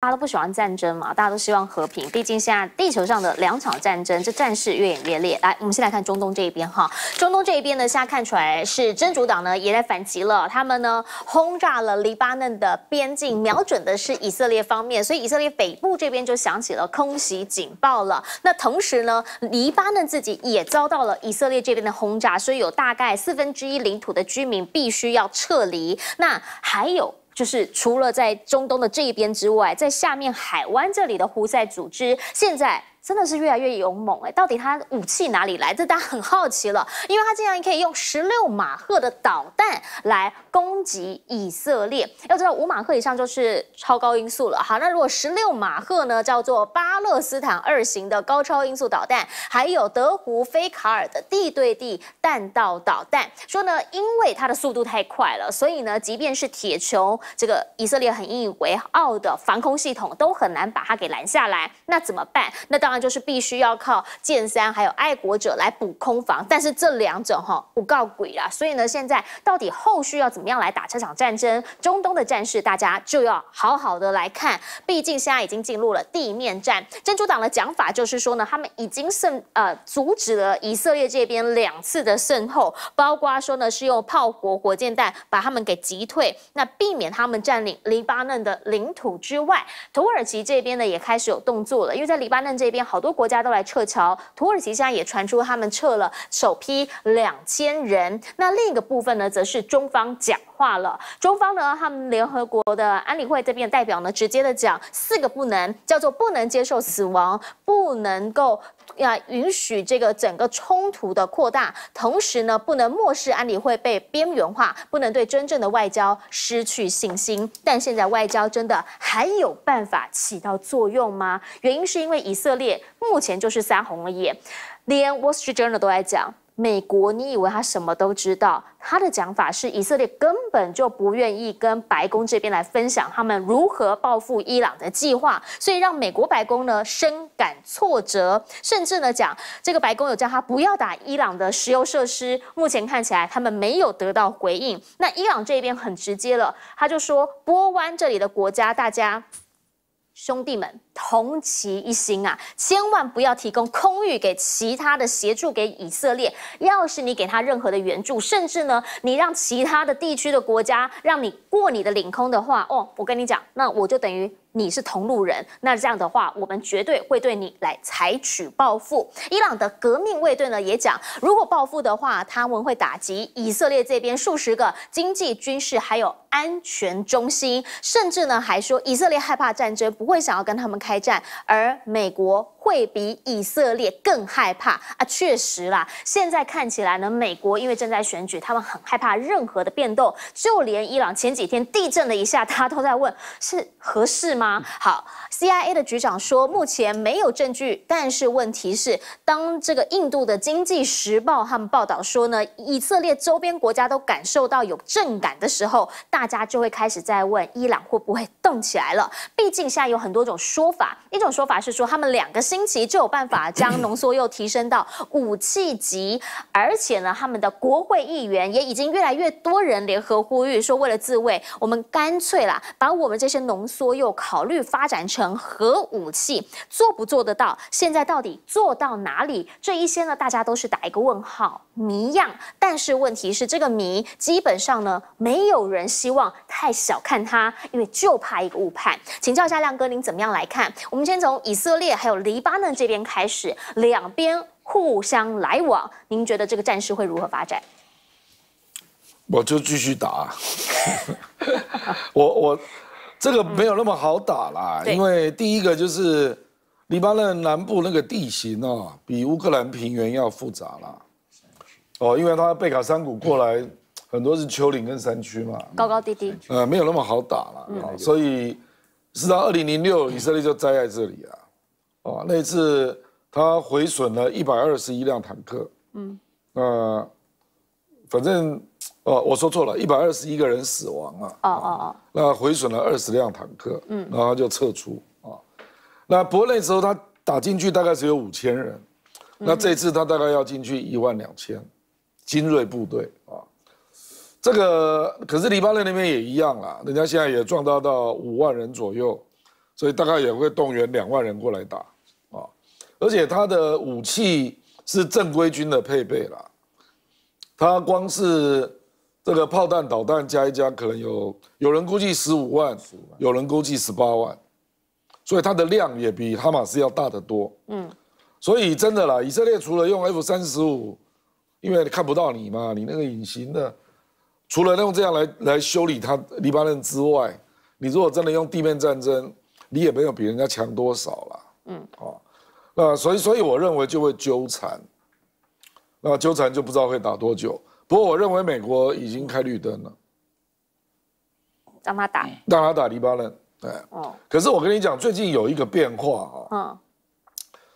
大家都不喜欢战争嘛，大家都希望和平。毕竟现在地球上的两场战争，这战事越演越烈。来，我们先来看中东这一边哈。中东这一边呢，现在看出来是真主党呢也在反击了，他们呢轰炸了黎巴嫩的边境，瞄准的是以色列方面，所以以色列北部这边就响起了空袭警报了。那同时呢，黎巴嫩自己也遭到了以色列这边的轰炸，所以有大概四分之一领土的居民必须要撤离。那还有。就是除了在中东的这一边之外，在下面海湾这里的胡塞组织现在。真的是越来越勇猛哎！到底他武器哪里来？这大家很好奇了，因为他竟然可以用十六马赫的导弹来攻击以色列。要知道五马赫以上就是超高音速了。好，那如果十六马赫呢，叫做巴勒斯坦二型的高超音速导弹，还有德胡菲卡尔的地对地弹道导弹。说呢，因为它的速度太快了，所以呢，即便是铁穹这个以色列很引以为傲的防空系统，都很难把它给拦下来。那怎么办？那当然。就是必须要靠剑三还有爱国者来补空防，但是这两者哈不告鬼啦，所以呢，现在到底后续要怎么样来打这场战争？中东的战事大家就要好好的来看，毕竟现在已经进入了地面战。珍珠党的讲法就是说呢，他们已经胜呃阻止了以色列这边两次的渗透，包括说呢是用炮火、火箭弹把他们给击退，那避免他们占领黎巴嫩的领土之外，土耳其这边呢也开始有动作了，因为在黎巴嫩这边。好多国家都来撤侨，土耳其现在也传出他们撤了首批两千人。那另一个部分呢，则是中方讲话了。中方呢，他们联合国的安理会这边代表呢，直接的讲四个不能，叫做不能接受死亡，不能够。要允许这个整个冲突的扩大，同时呢，不能漠视安理会被边缘化，不能对真正的外交失去信心。但现在外交真的还有办法起到作用吗？原因是因为以色列目前就是三红了眼，连《Wall Journal Street》都在讲。美国，你以为他什么都知道？他的讲法是，以色列根本就不愿意跟白宫这边来分享他们如何报复伊朗的计划，所以让美国白宫呢深感挫折，甚至呢讲这个白宫有叫他不要打伊朗的石油设施。目前看起来他们没有得到回应。那伊朗这边很直接了，他就说波湾这里的国家，大家兄弟们。同其一心啊，千万不要提供空域给其他的协助给以色列。要是你给他任何的援助，甚至呢，你让其他的地区的国家让你过你的领空的话，哦，我跟你讲，那我就等于你是同路人。那这样的话，我们绝对会对你来采取报复。伊朗的革命卫队呢也讲，如果报复的话，他们会打击以色列这边数十个经济、军事还有安全中心，甚至呢还说以色列害怕战争，不会想要跟他们。开战，而美国。会比以色列更害怕啊！确实啦，现在看起来呢，美国因为正在选举，他们很害怕任何的变动。就连伊朗前几天地震了一下，他都在问是合适吗？好，CIA 的局长说目前没有证据，但是问题是，当这个印度的经济时报他们报道说呢，以色列周边国家都感受到有震感的时候，大家就会开始在问伊朗会不会动起来了？毕竟现在有很多种说法，一种说法是说他们两个星。期就有办法将浓缩铀提升到武器级，而且呢，他们的国会议员也已经越来越多人联合呼吁，说为了自卫，我们干脆啦，把我们这些浓缩铀考虑发展成核武器，做不做得到？现在到底做到哪里？这一些呢，大家都是打一个问号，谜样。但是问题是，这个谜基本上呢，没有人希望太小看它，因为就怕一个误判。请教一下亮哥，您怎么样来看？我们先从以色列还有黎。黎巴嫩这边开始，两边互相来往。您觉得这个战事会如何发展？我就继续打。我我，这个没有那么好打啦，因为第一个就是黎巴嫩南部那个地形啊，比乌克兰平原要复杂啦。哦，因为他贝卡山谷过来很多是丘陵跟山区嘛，高高低低。呃，没有那么好打了。所以是到二零零六，以色列就栽在这里啊。啊，那次他毁损了一百二十一辆坦克，嗯，那反正哦我说错了，一百二十一个人死亡啊，啊啊啊，那毁损了二十辆坦克，嗯，然后就撤出啊。那伯内时候他打进去大概只有五千人，那这次他大概要进去一万两千，精锐部队啊。这个可是黎巴嫩那边也一样啦，人家现在也壮大到五万人左右，所以大概也会动员两万人过来打。而且他的武器是正规军的配备啦，他光是这个炮弹、导弹加一加，可能有有人估计十五万，有人估计十八万，所以它的量也比哈马斯要大得多。嗯，所以真的啦，以色列除了用 F 三十五，因为看不到你嘛，你那个隐形的，除了用这样来来修理他黎巴嫩之外，你如果真的用地面战争，你也没有比人家强多少啦。嗯，啊。那所以，所以我认为就会纠缠，那纠缠就不知道会打多久。不过，我认为美国已经开绿灯了，让他打，让他打黎巴嫩。对，哦。可是我跟你讲，最近有一个变化啊。嗯。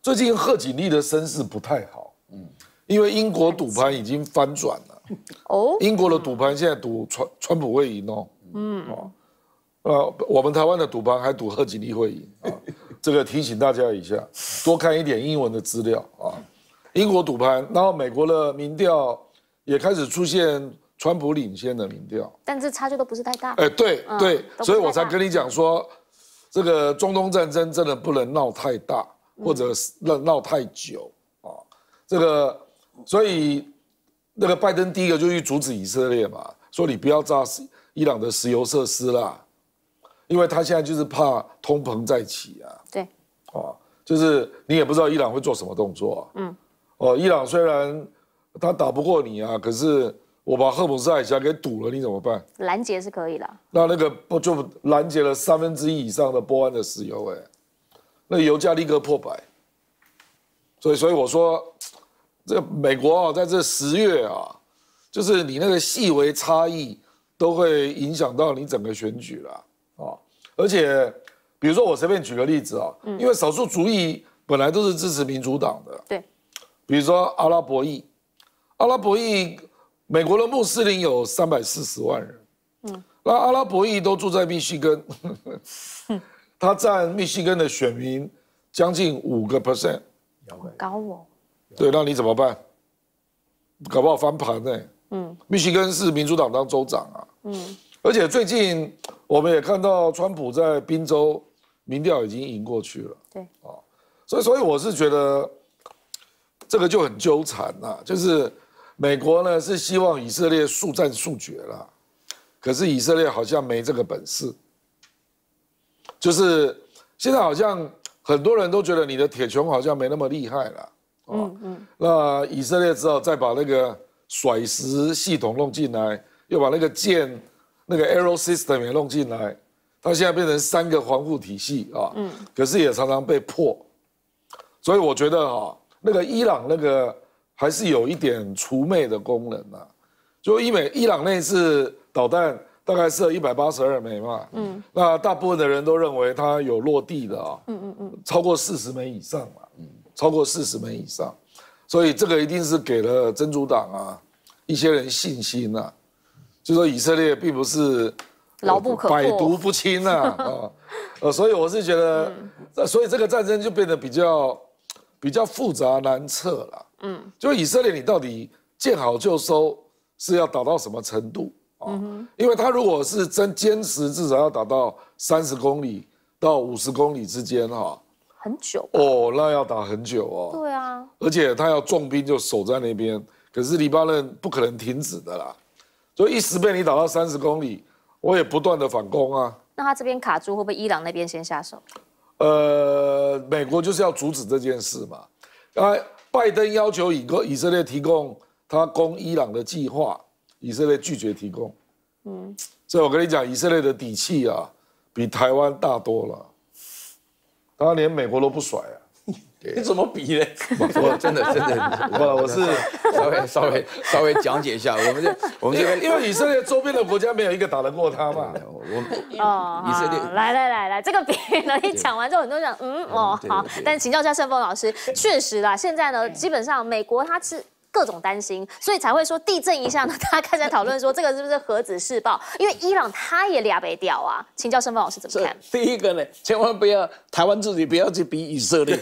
最近贺锦丽的身世不太好，嗯，因为英国赌盘已经翻转了。哦。英国的赌盘现在赌川川普会赢哦。嗯。哦。呃，我们台湾的赌盘还赌贺锦丽会赢啊。这个提醒大家一下，多看一点英文的资料啊。英国赌盘，然后美国的民调也开始出现川普领先的民调，但这差距都不是太大。哎，对对，所以我才跟你讲说，这个中东战争真的不能闹太大，或者闹闹太久啊。这个，所以那个拜登第一个就去阻止以色列嘛，说你不要炸伊朗的石油设施啦。因为他现在就是怕通膨再起啊，对，哦，就是你也不知道伊朗会做什么动作啊，嗯，哦，伊朗虽然他打不过你啊，可是我把赫姆斯海峡给堵了，你怎么办？拦截是可以的，那那个不就拦截了三分之一以上的波安的石油？哎，那油价立刻破百。所以，所以我说，这美国啊，在这十月啊，就是你那个细微差异都会影响到你整个选举了。而且，比如说我随便举个例子啊，因为少数族裔本来都是支持民主党的，对。比如说阿拉伯裔，阿拉伯裔，美国的穆斯林有三百四十万人，嗯，那阿拉伯裔都住在密西根，他占密西根的选民将近五个 percent，高哦。对，那你怎么办？搞不好翻盘呢。嗯，密西根是民主党当州长啊。嗯。而且最近我们也看到，川普在宾州民调已经赢过去了。对啊，所以所以我是觉得这个就很纠缠呐，就是美国呢是希望以色列速战速决了，可是以色列好像没这个本事，就是现在好像很多人都觉得你的铁穹好像没那么厉害了。嗯嗯，那以色列只好再把那个甩石系统弄进来，又把那个箭。那个 a e r o System 也弄进来，它现在变成三个防护体系啊。嗯。可是也常常被破，所以我觉得哈，那个伊朗那个还是有一点除魅的功能啊。就伊美伊朗那次导弹大概射一百八十二枚嘛。嗯。那大部分的人都认为它有落地的啊。嗯嗯嗯。超过四十枚以上嘛。嗯。超过四十枚以上，所以这个一定是给了真主党啊一些人信心呐。就说以色列并不是牢不可百毒不侵呐啊，呃，所以我是觉得，所以这个战争就变得比较比较复杂难测了。嗯，就以色列，你到底见好就收是要打到什么程度啊？因为他如果是真坚持，至少要打到三十公里到五十公里之间哈。很久。哦，那要打很久哦。对啊。而且他要重兵就守在那边，可是黎巴嫩不可能停止的啦。就一时被你打到三十公里，我也不断的反攻啊。那他这边卡住，会不会伊朗那边先下手？呃，美国就是要阻止这件事嘛。拜登要求以以色列提供他攻伊朗的计划，以色列拒绝提供。嗯，所以我跟你讲，以色列的底气啊，比台湾大多了。他连美国都不甩啊。你怎么比呢？我真的真的，我 我是稍微稍微稍微讲解一下，我们就我们这边，因为以色列周边的国家没有一个打得过他嘛。哦，以色列，来来来来，这个比喻呢，一讲完之后，很多人讲嗯哦好，但是请教一下盛峰老师，确实啦，现在呢基本上美国它是。各种担心，所以才会说地震一下呢。大家开始讨论说，这个是不是核子试爆？因为伊朗他也俩被掉啊，请教申丰老师怎么看？第一个呢，千万不要台湾自己不要去比以色列，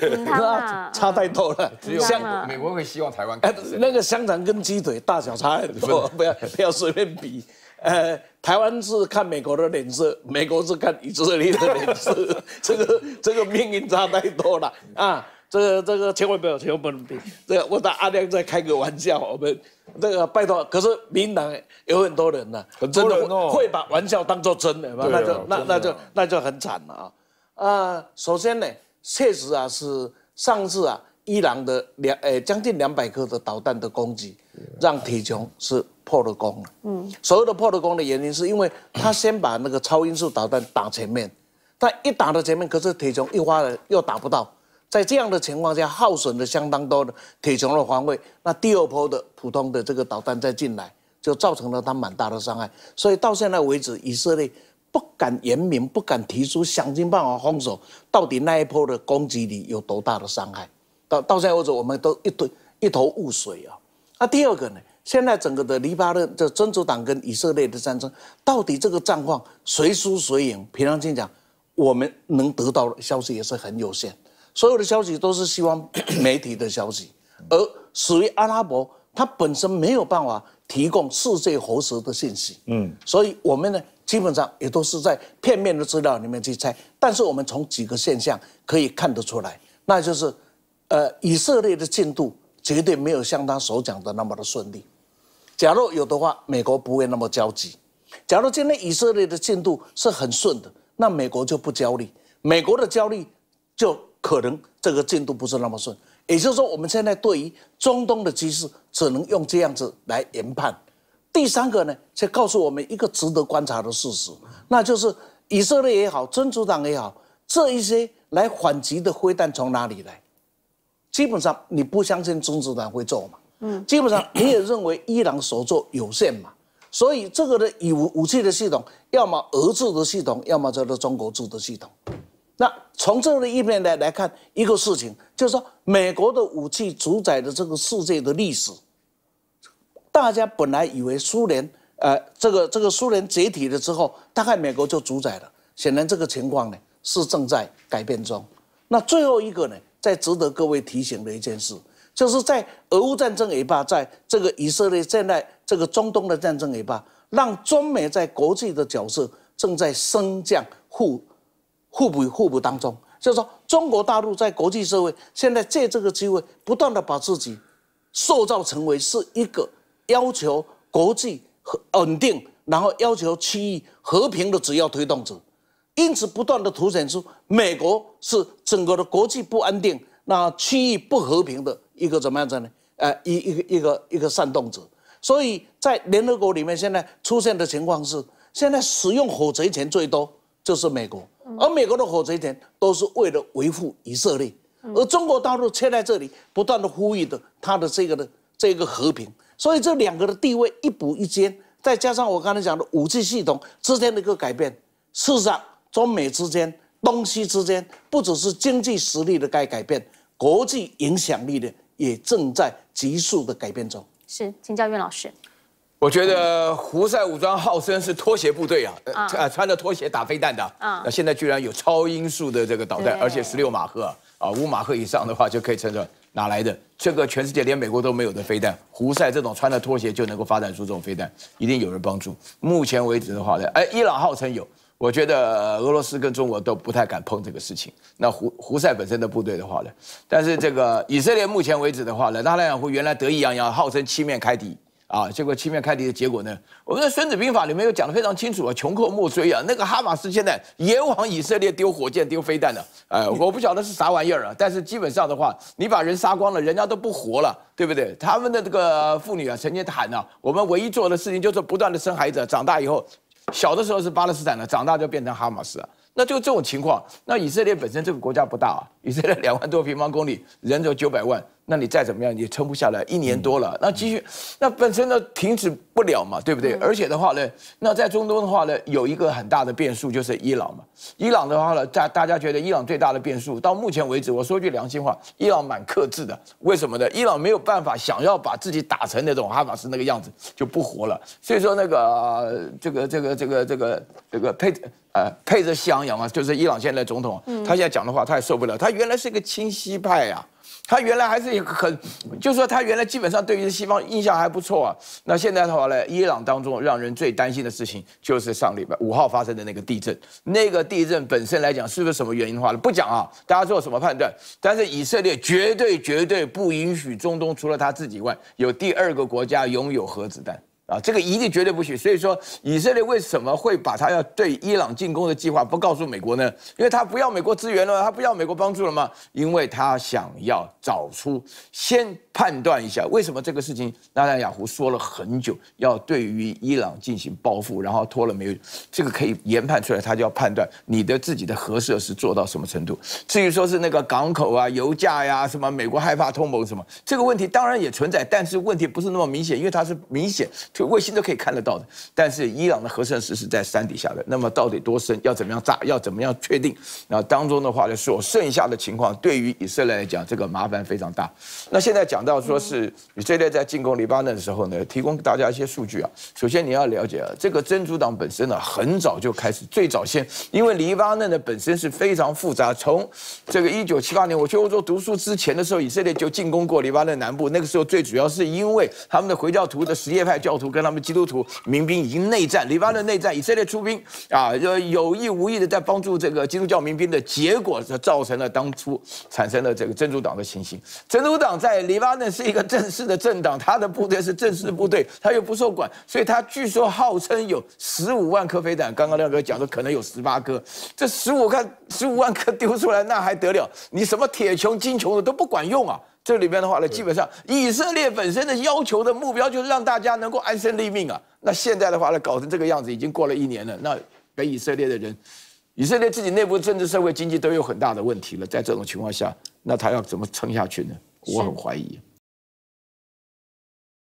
差太多了。香？美国会希望台湾？那个香肠跟鸡腿大小差很多，不要不要随便比。呃，台湾是看美国的脸色，美国是看以色列的脸色，这个这个命运差太多了啊。这个这个千万不要，千万不能比。这个我打阿亮在开个玩笑，我们这个拜托。可是民党有很多人呢，真的会把玩笑当做真，的那就那那就那就很惨了啊！啊，首先呢，确实啊是上次啊伊朗的两诶将近两百颗的导弹的攻击，让铁穹是破了功了。嗯，所谓的破了功的原因，是因为他先把那个超音速导弹打前面，他一打到前面，可是铁穹一花了又打不到。在这样的情况下，耗损了相当多的铁穹的防卫，那第二波的普通的这个导弹再进来，就造成了它蛮大的伤害。所以到现在为止，以色列不敢言明，不敢提出想尽办法封锁，到底那一波的攻击力有多大的伤害。到到现在为止，我们都一堆一头雾水啊。那第二个呢？现在整个的黎巴嫩的真主党跟以色列的战争，到底这个战况谁输谁赢？平常心讲，我们能得到的消息也是很有限。所有的消息都是希望 媒体的消息，而属于阿拉伯，它本身没有办法提供世界核实的信息。嗯，所以我们呢，基本上也都是在片面的资料里面去猜。但是我们从几个现象可以看得出来，那就是，呃，以色列的进度绝对没有像他所讲的那么的顺利。假如有的话，美国不会那么焦急。假如今天以色列的进度是很顺的，那美国就不焦虑。美国的焦虑就。可能这个进度不是那么顺，也就是说，我们现在对于中东的局势只能用这样子来研判。第三个呢，却告诉我们一个值得观察的事实，那就是以色列也好，真主党也好，这一些来反击的灰弹从哪里来？基本上你不相信真主党会做嘛？嗯，基本上你也认为伊朗所做有限嘛？所以这个的以武武器的系统，要么俄制的系统，要么叫做中国制的系统。那从这个一面来来看，一个事情就是说，美国的武器主宰着这个世界的历史。大家本来以为苏联，呃，这个这个苏联解体了之后，大概美国就主宰了。显然，这个情况呢是正在改变中。那最后一个呢，在值得各位提醒的一件事，就是在俄乌战争也罢，在这个以色列现在这个中东的战争也罢，让中美在国际的角色正在升降互。互补互补当中，就是说，中国大陆在国际社会现在借这个机会，不断的把自己塑造成为是一个要求国际和稳定，然后要求区域和平的主要推动者，因此不断的凸显出美国是整个的国际不安定，那区域不和平的一个怎么样子呢？呃，一一个一个一个煽动者，所以在联合国里面现在出现的情况是，现在使用火贼钱最多。就是美国，而美国的火车点都是为了维护以色列，而中国大陆却在这里不断的呼吁的他的这个的这个和平，所以这两个的地位一补一坚，再加上我刚才讲的武器系统之间的一个改变，事实上中美之间、东西之间，不只是经济实力的该改变，国际影响力的也正在急速的改变中。是，请教岳老师。我觉得胡塞武装号称是拖鞋部队啊，啊，穿着拖鞋打飞弹的啊，那现在居然有超音速的这个导弹，而且十六马赫啊，五马赫以上的话就可以称作哪来的这个全世界连美国都没有的飞弹？胡塞这种穿着拖鞋就能够发展出这种飞弹，一定有人帮助。目前为止的话呢，哎，伊朗号称有，我觉得俄罗斯跟中国都不太敢碰这个事情。那胡胡塞本身的部队的话呢，但是这个以色列目前为止的话呢，他亚湖原来得意洋洋号称七面开敌。啊，结果切面开裂的结果呢？我们的《孙子兵法》里面有讲得非常清楚啊，穷寇莫追啊。那个哈马斯现在也往以色列丢火箭、丢飞弹的，哎，我不晓得是啥玩意儿啊。但是基本上的话，你把人杀光了，人家都不活了，对不对？他们的这个妇女啊，曾经喊呢，我们唯一做的事情就是不断的生孩子，长大以后，小的时候是巴勒斯坦的，长大就变成哈马斯啊。那就这种情况，那以色列本身这个国家不大啊，以色列两万多平方公里，人只有九百万。那你再怎么样也撑不下来，一年多了，那继续，那本身呢停止不了嘛，对不对？而且的话呢，那在中东的话呢，有一个很大的变数就是伊朗嘛。伊朗的话呢，在大家觉得伊朗最大的变数，到目前为止，我说句良心话，伊朗蛮克制的，为什么呢？伊朗没有办法想要把自己打成那种哈马斯那个样子就不活了。所以说那个这个这个这个这个这个佩呃佩泽希扬啊，就是伊朗现在总统，他现在讲的话他也受不了，他原来是一个清晰派啊。他原来还是很，就是说他原来基本上对于西方印象还不错啊。那现在的话呢，伊朗当中让人最担心的事情就是上礼拜五号发生的那个地震。那个地震本身来讲，是不是什么原因的话呢，不讲啊？大家做什么判断？但是以色列绝对绝对不允许中东除了他自己外，有第二个国家拥有核子弹。啊，这个一定绝对不许。所以说，以色列为什么会把他要对伊朗进攻的计划不告诉美国呢？因为他不要美国支援了，他不要美国帮助了吗？因为他想要找出，先判断一下为什么这个事情。纳兰雅胡说了很久，要对于伊朗进行报复，然后拖了没有？这个可以研判出来，他就要判断你的自己的核设施做到什么程度。至于说是那个港口啊、油价呀、什么美国害怕通膨什么，这个问题当然也存在，但是问题不是那么明显，因为它是明显。就卫星都可以看得到的，但是伊朗的核设施是在山底下的，那么到底多深，要怎么样炸，要怎么样确定？然后当中的话，呢，所剩下的情况，对于以色列来讲，这个麻烦非常大。那现在讲到说是以色列在进攻黎巴嫩的时候呢，提供大家一些数据啊。首先你要了解啊，这个真主党本身呢，很早就开始，最早先，因为黎巴嫩的本身是非常复杂，从这个一九七八年，我去欧洲读书之前的时候，以色列就进攻过黎巴嫩南部，那个时候最主要是因为他们的回教徒的什叶派教徒。跟他们基督徒民兵已经内战，黎巴嫩内战，以色列出兵啊，有意无意的在帮助这个基督教民兵的结果，造成了当初产生了这个真主党的情形。真主党在黎巴嫩是一个正式的政党，他的部队是正式部队，他又不受管，所以他据说号称有十五万颗飞弹，刚刚亮哥讲的可能有十八颗，这十五颗十五万颗丢出来，那还得了？你什么铁穹、金穹的都不管用啊！这里边的话呢，基本上以色列本身的要求的目标就是让大家能够安身立命啊。那现在的话呢，搞成这个样子，已经过了一年了。那北以色列的人，以色列自己内部政治、社会、经济都有很大的问题了。在这种情况下，那他要怎么撑下去呢？我很怀疑。